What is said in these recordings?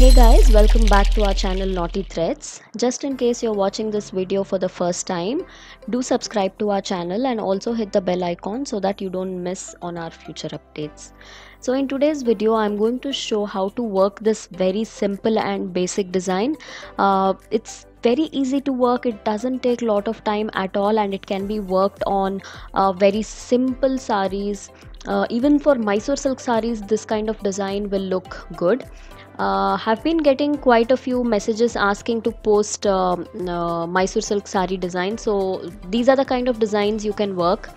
Hey guys, welcome back to our channel Naughty Threads. Just in case you're watching this video for the first time, do subscribe to our channel and also hit the bell icon so that you don't miss on our future updates. So in today's video, I'm going to show how to work this very simple and basic design. Uh, it's very easy to work it doesn't take a lot of time at all and it can be worked on uh, very simple saris uh, even for Mysore silk saris this kind of design will look good uh, have been getting quite a few messages asking to post uh, uh, Mysore silk sari design. So these are the kind of designs you can work.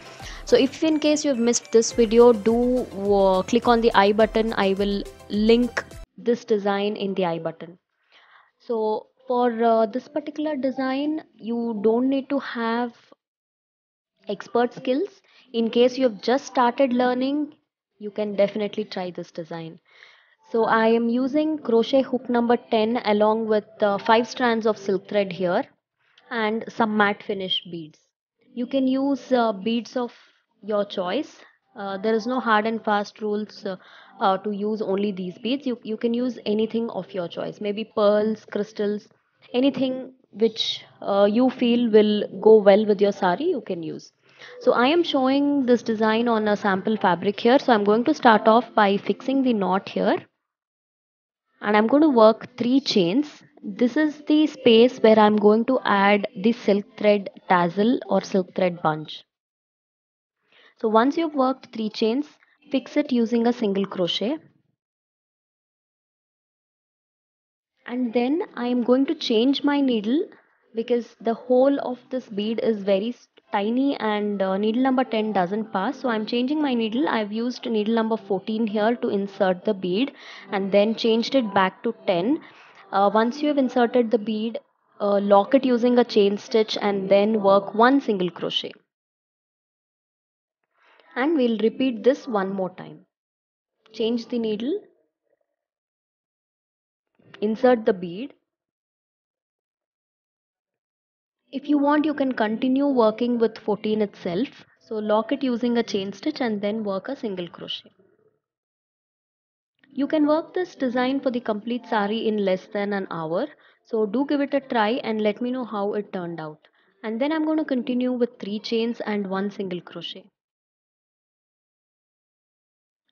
So if in case you've missed this video, do uh, click on the I button. I will link this design in the I button. So for uh, this particular design, you don't need to have expert skills. In case you have just started learning, you can definitely try this design. So I am using crochet hook number 10 along with uh, 5 strands of silk thread here and some matte finish beads. You can use uh, beads of your choice. Uh, there is no hard and fast rules uh, uh, to use only these beads. You, you can use anything of your choice. Maybe pearls, crystals, anything which uh, you feel will go well with your sari you can use. So I am showing this design on a sample fabric here. So I'm going to start off by fixing the knot here and I'm going to work three chains. This is the space where I'm going to add the silk thread tassel or silk thread bunch. So once you've worked three chains, fix it using a single crochet. And then I am going to change my needle because the whole of this bead is very tiny and uh, needle number 10 doesn't pass so I'm changing my needle I've used needle number 14 here to insert the bead and then changed it back to 10 uh, once you have inserted the bead uh, lock it using a chain stitch and then work one single crochet and we'll repeat this one more time change the needle insert the bead If you want you can continue working with 14 itself. So lock it using a chain stitch and then work a single crochet. You can work this design for the complete sari in less than an hour. So do give it a try and let me know how it turned out. And then I'm going to continue with 3 chains and 1 single crochet.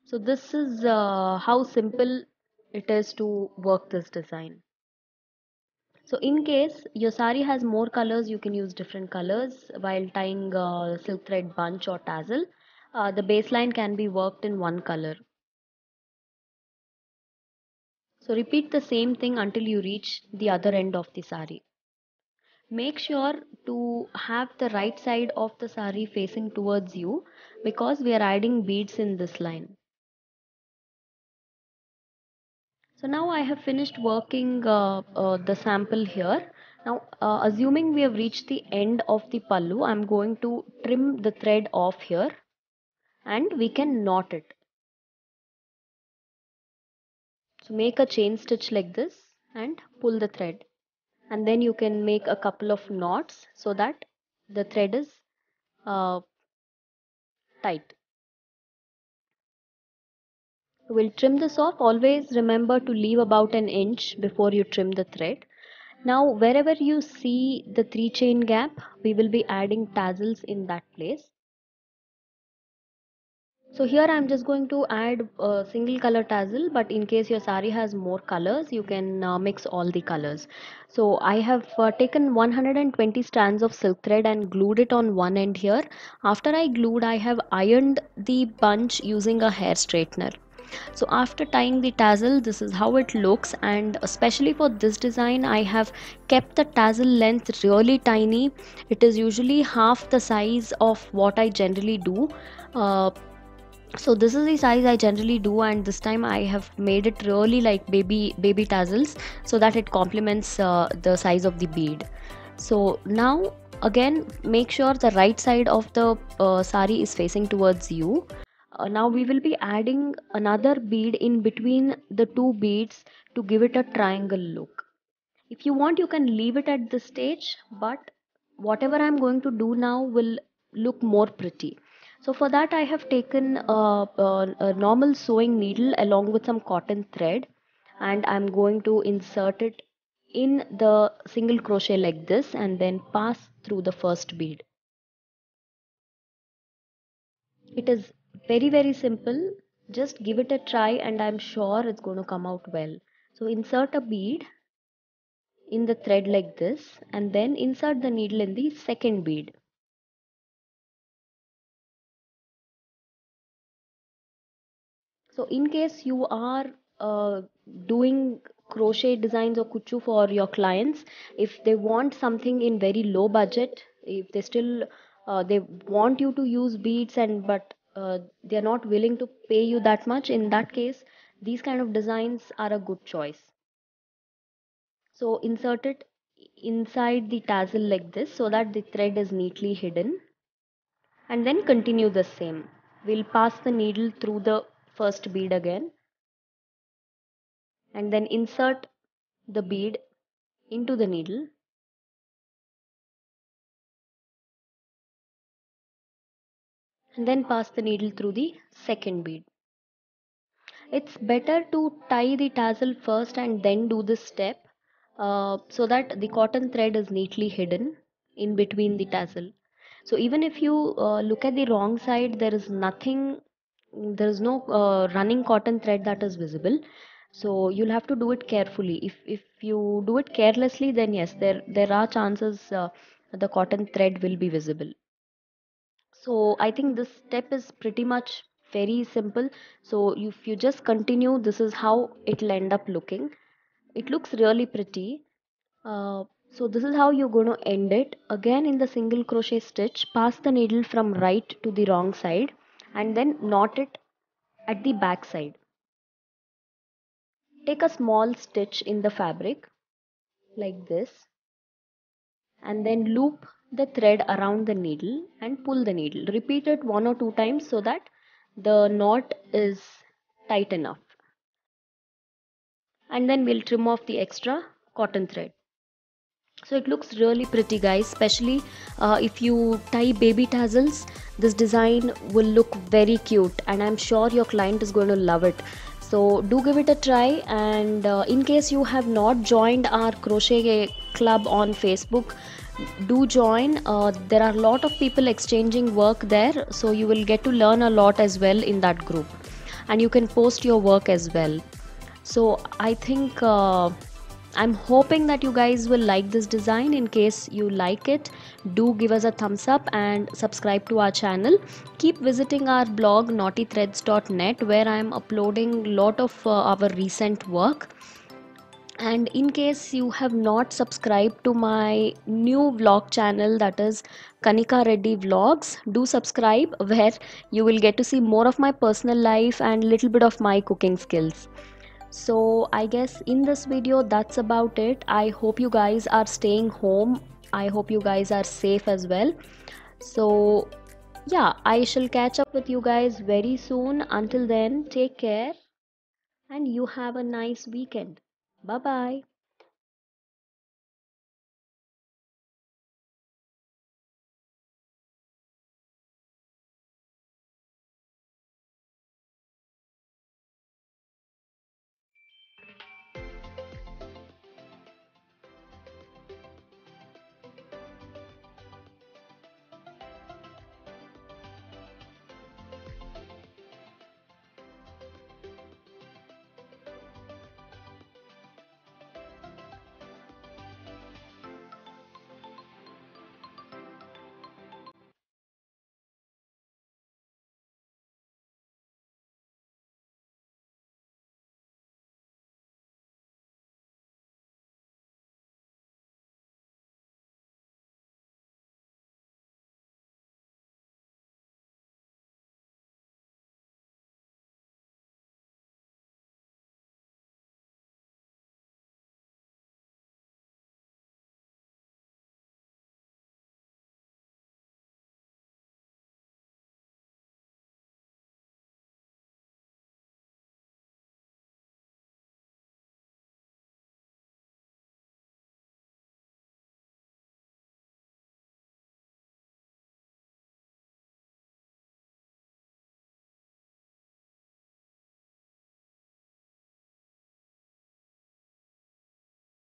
So this is uh, how simple it is to work this design. So in case your sari has more colors, you can use different colors while tying silk thread bunch or tassel. Uh, the baseline can be worked in one color. So repeat the same thing until you reach the other end of the sari. Make sure to have the right side of the sari facing towards you because we are adding beads in this line. So now I have finished working uh, uh, the sample here. Now uh, assuming we have reached the end of the pallu, I am going to trim the thread off here and we can knot it. So make a chain stitch like this and pull the thread and then you can make a couple of knots so that the thread is uh, tight. We'll trim this off. Always remember to leave about an inch before you trim the thread. Now wherever you see the 3 chain gap, we will be adding tassels in that place. So here I'm just going to add a single color tassel but in case your sari has more colors you can uh, mix all the colors. So I have uh, taken 120 strands of silk thread and glued it on one end here. After I glued I have ironed the bunch using a hair straightener so after tying the tassel this is how it looks and especially for this design I have kept the tassel length really tiny it is usually half the size of what I generally do uh, so this is the size i generally do and this time i have made it really like baby baby tassels so that it complements uh, the size of the bead so now again make sure the right side of the uh, sari is facing towards you uh, now we will be adding another bead in between the two beads to give it a triangle look if you want you can leave it at this stage but whatever I'm going to do now will look more pretty so for that I have taken a, a, a normal sewing needle along with some cotton thread and I'm going to insert it in the single crochet like this and then pass through the first bead. It is very very simple just give it a try and i'm sure it's going to come out well so insert a bead in the thread like this and then insert the needle in the second bead so in case you are uh, doing crochet designs or kuchu for your clients if they want something in very low budget if they still uh, they want you to use beads and but uh, they are not willing to pay you that much in that case these kind of designs are a good choice so insert it inside the tassel like this so that the thread is neatly hidden and then continue the same we'll pass the needle through the first bead again and then insert the bead into the needle and then pass the needle through the second bead. It's better to tie the tassel first and then do this step uh, so that the cotton thread is neatly hidden in between the tassel. So even if you uh, look at the wrong side, there is nothing, there is no uh, running cotton thread that is visible. So you'll have to do it carefully. If if you do it carelessly, then yes, there there are chances uh, the cotton thread will be visible so i think this step is pretty much very simple so if you just continue this is how it'll end up looking it looks really pretty uh, so this is how you're going to end it again in the single crochet stitch pass the needle from right to the wrong side and then knot it at the back side take a small stitch in the fabric like this and then loop the thread around the needle and pull the needle. Repeat it one or two times so that the knot is tight enough. And then we'll trim off the extra cotton thread. So it looks really pretty guys, especially uh, if you tie baby tassels, this design will look very cute and I'm sure your client is going to love it so do give it a try and uh, in case you have not joined our crochet club on facebook do join uh, there are a lot of people exchanging work there so you will get to learn a lot as well in that group and you can post your work as well so i think uh, i'm hoping that you guys will like this design in case you like it do give us a thumbs up and subscribe to our channel keep visiting our blog naughtythreads.net where i'm uploading lot of uh, our recent work and in case you have not subscribed to my new vlog channel that is kanika reddy vlogs do subscribe where you will get to see more of my personal life and little bit of my cooking skills so i guess in this video that's about it i hope you guys are staying home i hope you guys are safe as well so yeah i shall catch up with you guys very soon until then take care and you have a nice weekend Bye bye.